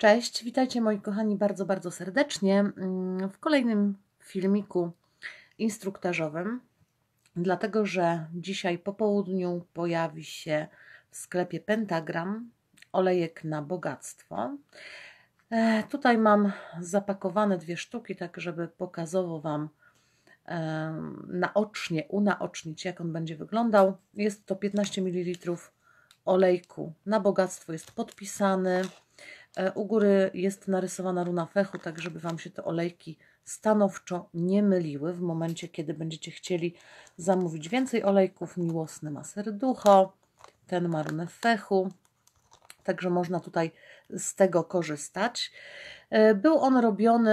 Cześć, witajcie moi kochani bardzo, bardzo serdecznie mm, w kolejnym filmiku instruktażowym, dlatego że dzisiaj po południu pojawi się w sklepie Pentagram olejek na bogactwo. E, tutaj mam zapakowane dwie sztuki, tak żeby pokazowo Wam e, naocznie, unaocznić jak on będzie wyglądał. Jest to 15 ml olejku na bogactwo, jest podpisany. E, u góry jest narysowana runa fechu, tak żeby Wam się te olejki stanowczo nie myliły w momencie, kiedy będziecie chcieli zamówić więcej olejków. Miłosny ma serducho, ten ma runę fechu, także można tutaj z tego korzystać. E, był on robiony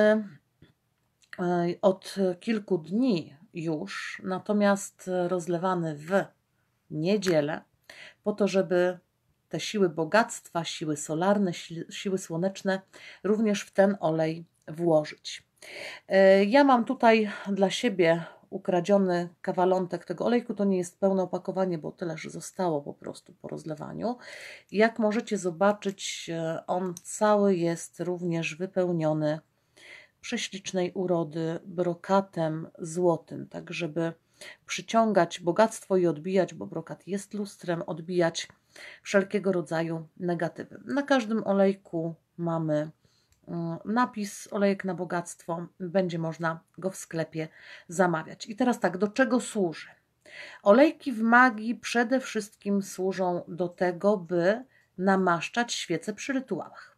e, od kilku dni już, natomiast rozlewany w niedzielę, po to, żeby te siły bogactwa, siły solarne, siły słoneczne również w ten olej włożyć. E, ja mam tutaj dla siebie ukradziony kawalątek tego olejku. To nie jest pełne opakowanie, bo tyle, że zostało po prostu po rozlewaniu. Jak możecie zobaczyć, e, on cały jest również wypełniony prześlicznej urody brokatem złotym, tak żeby przyciągać bogactwo i odbijać, bo brokat jest lustrem, odbijać wszelkiego rodzaju negatywy. Na każdym olejku mamy mm, napis olejek na bogactwo, będzie można go w sklepie zamawiać. I teraz tak, do czego służy? Olejki w magii przede wszystkim służą do tego, by namaszczać świece przy rytuałach.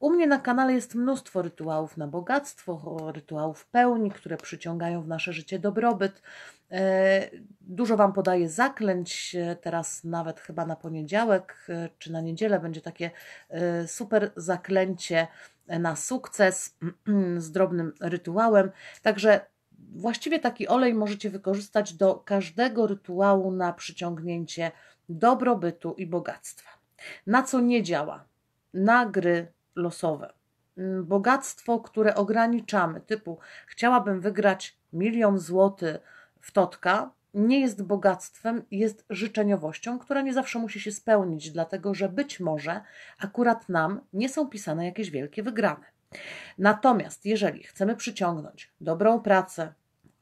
U mnie na kanale jest mnóstwo rytuałów na bogactwo, rytuałów pełni, które przyciągają w nasze życie dobrobyt. E, dużo Wam podaję zaklęć, e, teraz nawet chyba na poniedziałek e, czy na niedzielę będzie takie super zaklęcie na sukces z drobnym rytuałem. Także właściwie taki olej możecie wykorzystać do każdego rytuału na przyciągnięcie dobrobytu i bogactwa. Na co nie działa? Na gry losowe. Mm, bogactwo, które ograniczamy, typu chciałabym wygrać milion złotych w totka, nie jest bogactwem, jest życzeniowością, która nie zawsze musi się spełnić, dlatego że być może akurat nam nie są pisane jakieś wielkie wygrane. Natomiast jeżeli chcemy przyciągnąć dobrą pracę,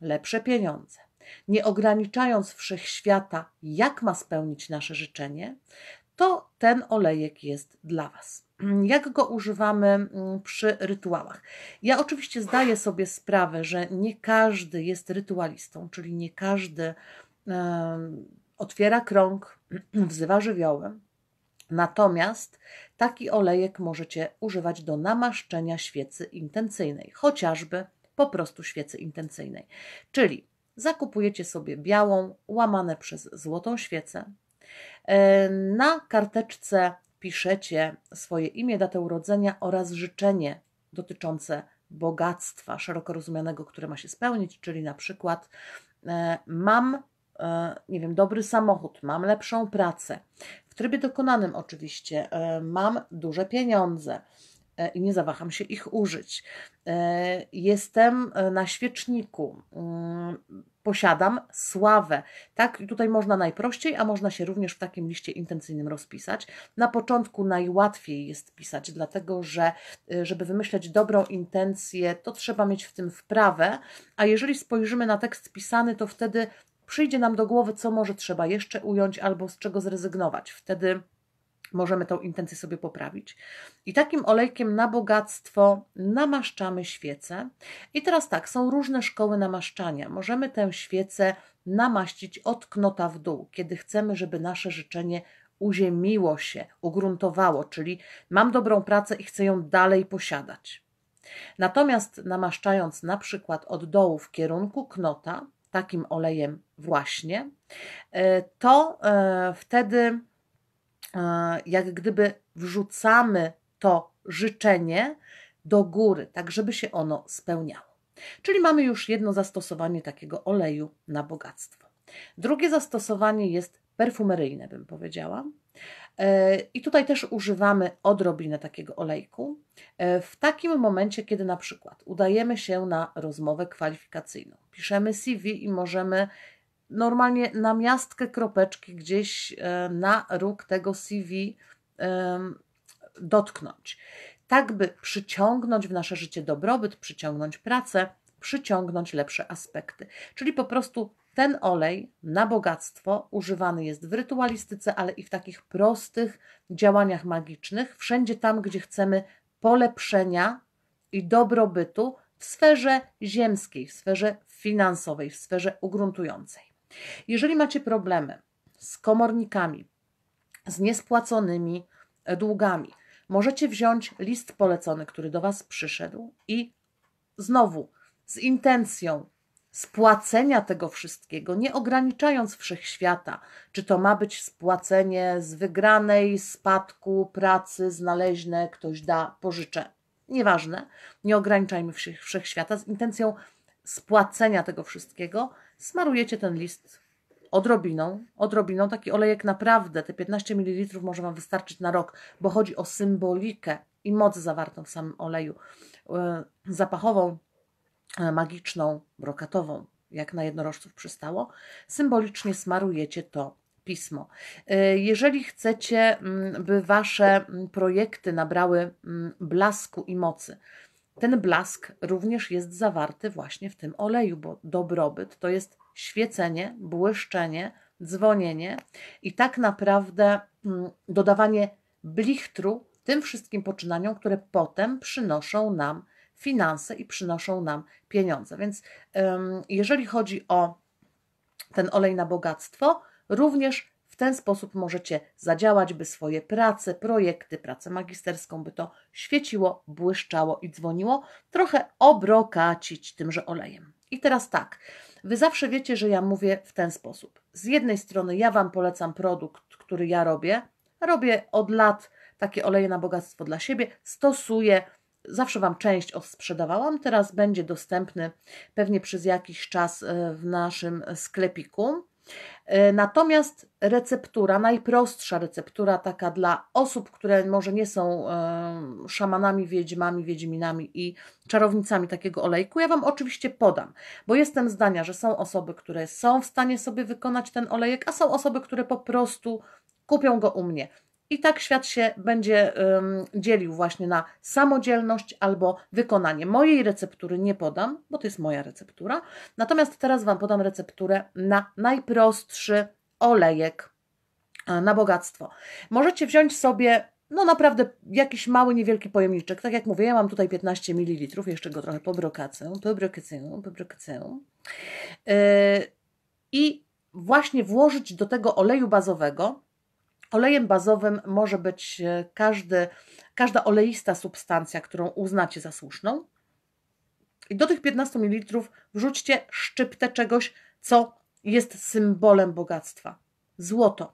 lepsze pieniądze, nie ograniczając wszechświata, jak ma spełnić nasze życzenie, to ten olejek jest dla Was. Jak go używamy mm, przy rytuałach? Ja oczywiście zdaję sobie sprawę, że nie każdy jest rytualistą, czyli nie każdy otwiera krąg, wzywa żywioły. Natomiast taki olejek możecie używać do namaszczenia świecy intencyjnej, chociażby po prostu świecy intencyjnej. Czyli zakupujecie sobie białą, łamane przez złotą świecę, E, na karteczce piszecie swoje imię, datę urodzenia oraz życzenie dotyczące bogactwa szeroko rozumianego, które ma się spełnić, czyli na przykład e, mam, e, nie wiem, dobry samochód, mam lepszą pracę. W trybie dokonanym oczywiście mam duże pieniądze, E, i nie zawaham się ich użyć. E, jestem e, na świeczniku, mm, posiadam sławę. Tak, tutaj można najprościej, a można się również w takim liście intencyjnym rozpisać. Na początku najłatwiej jest pisać, dlatego że, żeby wymyśleć dobrą intencję, to trzeba mieć w tym wprawę, a jeżeli spojrzymy na tekst pisany, to wtedy przyjdzie nam do głowy, co może trzeba jeszcze ująć albo z czego zrezygnować. Wtedy możemy tą intencję sobie poprawić. I takim olejkiem na bogactwo namaszczamy świecę. I teraz tak, są różne szkoły namaszczania. Możemy tę świecę namaścić od knota w dół, kiedy chcemy, żeby nasze życzenie uziemiło się, ugruntowało, czyli mam dobrą pracę i chcę ją dalej posiadać. Natomiast namaszczając na przykład od dołu w kierunku knota, takim olejem właśnie, e, to e, wtedy E, jak gdyby wrzucamy to życzenie do góry, tak żeby się ono spełniało. Czyli mamy już jedno zastosowanie takiego oleju na bogactwo. Drugie zastosowanie jest perfumeryjne, bym powiedziała. E, I tutaj też używamy odrobinę takiego olejku. E, w takim momencie, kiedy na przykład udajemy się na rozmowę kwalifikacyjną, piszemy CV i możemy normalnie na miastkę kropeczki gdzieś e, na róg tego CV dotknąć. Tak, by przyciągnąć w nasze życie dobrobyt, przyciągnąć pracę, przyciągnąć lepsze aspekty. Czyli po prostu ten olej na bogactwo używany jest w rytualistyce, ale i w takich prostych działaniach magicznych, wszędzie tam, gdzie chcemy polepszenia i dobrobytu w sferze ziemskiej, w sferze finansowej, w sferze ugruntującej. Jeżeli macie problemy z komornikami, z niespłaconymi e, długami, możecie wziąć list polecony, który do Was przyszedł i znowu z intencją spłacenia tego wszystkiego, nie ograniczając wszechświata, czy to ma być spłacenie z wygranej, spadku, pracy, znaleźne, ktoś da, pożyczę. Nieważne, nie ograniczajmy wszechświata z intencją spłacenia tego wszystkiego Smarujecie ten list odrobiną, odrobiną. Taki olejek naprawdę, te 15 ml może Wam wystarczyć na rok, bo chodzi o symbolikę i moc zawartą w samym oleju. E, zapachową, e, magiczną, brokatową, jak na jednorożców przystało. Symbolicznie smarujecie to pismo. E, jeżeli chcecie, mm, by Wasze mm, projekty nabrały mm, blasku i mocy, ten blask również jest zawarty właśnie w tym oleju, bo dobrobyt to jest świecenie, błyszczenie, dzwonienie i tak naprawdę mm, dodawanie blichtru tym wszystkim poczynaniom, które potem przynoszą nam finanse i przynoszą nam pieniądze. Więc jeżeli chodzi o ten olej na bogactwo, również ten sposób możecie zadziałać, by swoje prace, projekty, pracę magisterską, by to świeciło, błyszczało i dzwoniło, trochę obrokacić tymże olejem. I teraz tak, wy zawsze wiecie, że ja mówię w ten sposób. Z jednej strony ja Wam polecam produkt, który ja robię, robię od lat takie oleje na bogactwo dla siebie, stosuję, zawsze Wam część odsprzedawałam, teraz będzie dostępny pewnie przez jakiś czas e, w naszym sklepiku. E, natomiast receptura, najprostsza receptura, taka dla osób, które może nie są e, szamanami, wiedźmami, wiedźminami i czarownicami takiego olejku, ja Wam oczywiście podam, bo jestem zdania, że są osoby, które są w stanie sobie wykonać ten olejek, a są osoby, które po prostu kupią go u mnie. I tak świat się będzie um, dzielił właśnie na samodzielność albo wykonanie. Mojej receptury nie podam, bo to jest moja receptura. Natomiast teraz Wam podam recepturę na najprostszy olejek na bogactwo. Możecie wziąć sobie no naprawdę jakiś mały, niewielki pojemniczek. Tak jak mówię, ja mam tutaj 15 ml, jeszcze go trochę pobrokacę, pobrokacę, pobrokacę. Yy, I właśnie włożyć do tego oleju bazowego, Olejem bazowym może być e, każdy, każda oleista substancja, którą uznacie za słuszną. I do tych 15 ml wrzućcie szczyptę czegoś, co jest symbolem bogactwa. Złoto.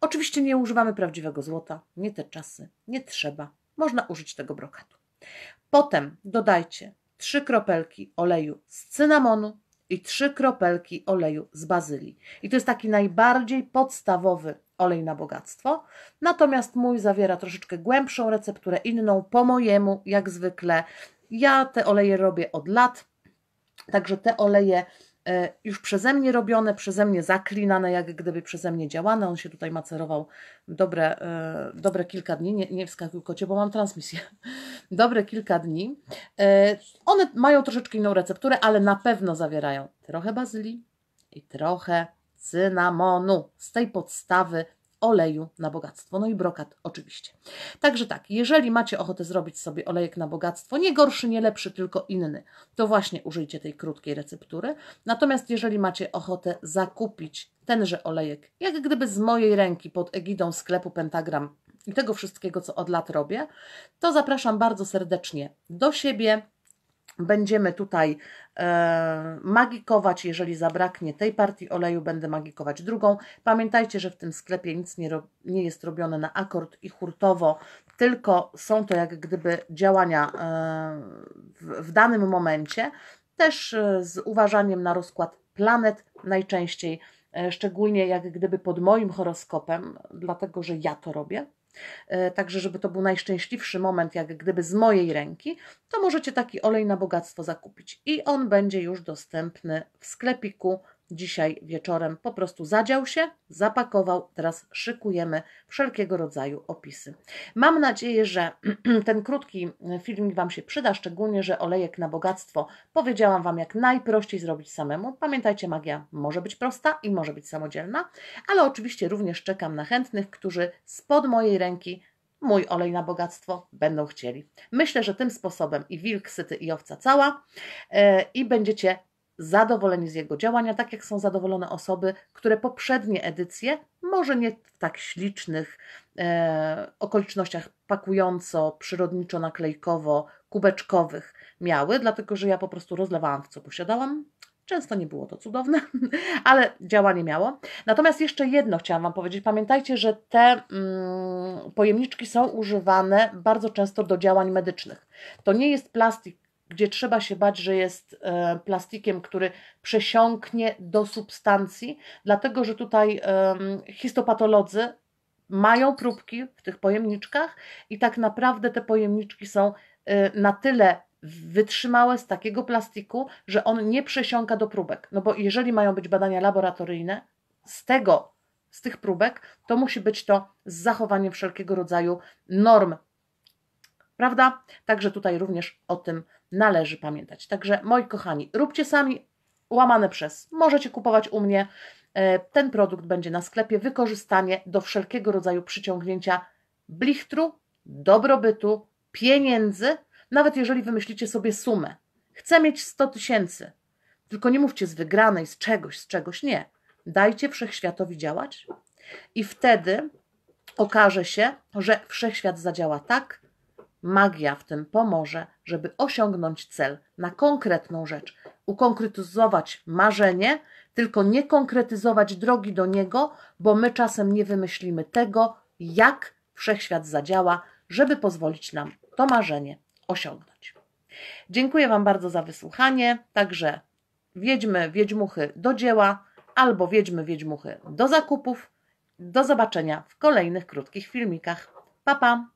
Oczywiście nie używamy prawdziwego złota, nie te czasy, nie trzeba. Można użyć tego brokatu. Potem dodajcie 3 kropelki oleju z cynamonu i 3 kropelki oleju z bazylii. I to jest taki najbardziej podstawowy olej na bogactwo. Natomiast mój zawiera troszeczkę głębszą recepturę, inną po mojemu, jak zwykle. Ja te oleje robię od lat, także te oleje e, już przeze mnie robione, przeze mnie zaklinane, jak gdyby przeze mnie działane. On się tutaj macerował dobre, e, dobre kilka dni. Nie, nie wskakuj kocie, bo mam transmisję. Dobre kilka dni. E, one mają troszeczkę inną recepturę, ale na pewno zawierają trochę bazylii i trochę cynamonu, z tej podstawy oleju na bogactwo, no i brokat oczywiście. Także tak, jeżeli macie ochotę zrobić sobie olejek na bogactwo, nie gorszy, nie lepszy, tylko inny, to właśnie użyjcie tej krótkiej receptury. Natomiast jeżeli macie ochotę zakupić tenże olejek, jak gdyby z mojej ręki pod egidą sklepu Pentagram i tego wszystkiego, co od lat robię, to zapraszam bardzo serdecznie do siebie, Będziemy tutaj e, magikować, jeżeli zabraknie tej partii oleju, będę magikować drugą. Pamiętajcie, że w tym sklepie nic nie, nie jest robione na akord i hurtowo, tylko są to jak gdyby działania e, w, w danym momencie, też e, z uważaniem na rozkład planet najczęściej, e, szczególnie jak gdyby pod moim horoskopem, dlatego że ja to robię, E, także, żeby to był najszczęśliwszy moment, jak gdyby z mojej ręki, to możecie taki olej na bogactwo zakupić i on będzie już dostępny w sklepiku dzisiaj wieczorem po prostu zadział się, zapakował. Teraz szykujemy wszelkiego rodzaju opisy. Mam nadzieję, że ten krótki e, filmik Wam się przyda, szczególnie, że olejek na bogactwo powiedziałam Wam jak najprościej zrobić samemu. Pamiętajcie, magia może być prosta i może być samodzielna, ale oczywiście również czekam na chętnych, którzy spod mojej ręki mój olej na bogactwo będą chcieli. Myślę, że tym sposobem i wilk syty i owca cała yy, i będziecie zadowoleni z jego działania, tak jak są zadowolone osoby, które poprzednie edycje, może nie w tak ślicznych e, okolicznościach pakująco, przyrodniczo, naklejkowo, kubeczkowych miały, dlatego że ja po prostu rozlewałam w co posiadałam. Często nie było to cudowne, ale działanie miało. Natomiast jeszcze jedno chciałam Wam powiedzieć. Pamiętajcie, że te mm, pojemniczki są używane bardzo często do działań medycznych. To nie jest plastik gdzie trzeba się bać, że jest e, plastikiem, który przesiąknie do substancji, dlatego że tutaj histopatolodzy mają próbki w tych pojemniczkach i tak naprawdę te pojemniczki są e, na tyle wytrzymałe z takiego plastiku, że on nie przesiąka do próbek. No bo jeżeli mają być badania laboratoryjne, z tego, z tych próbek, to musi być to z zachowaniem wszelkiego rodzaju norm. Prawda? Także tutaj również o tym należy pamiętać. Także moi kochani, róbcie sami łamane przez. Możecie kupować u mnie. E, ten produkt będzie na sklepie wykorzystanie do wszelkiego rodzaju przyciągnięcia blichtru, dobrobytu, pieniędzy, nawet jeżeli wymyślicie sobie sumę. Chcę mieć 100 tysięcy. Tylko nie mówcie z wygranej, z czegoś, z czegoś. Nie. Dajcie wszechświatowi działać i wtedy okaże się, że wszechświat zadziała tak, Magia w tym pomoże, żeby osiągnąć cel na konkretną rzecz, ukonkretyzować marzenie, tylko nie konkretyzować drogi do niego, bo my czasem nie wymyślimy tego, jak wszechświat zadziała, żeby pozwolić nam to marzenie osiągnąć. Dziękuję Wam bardzo za wysłuchanie. Także wiedźmy, wiedźmuchy do dzieła albo wiedźmy, wiedźmuchy do zakupów. Do zobaczenia w kolejnych krótkich filmikach. Pa, pa!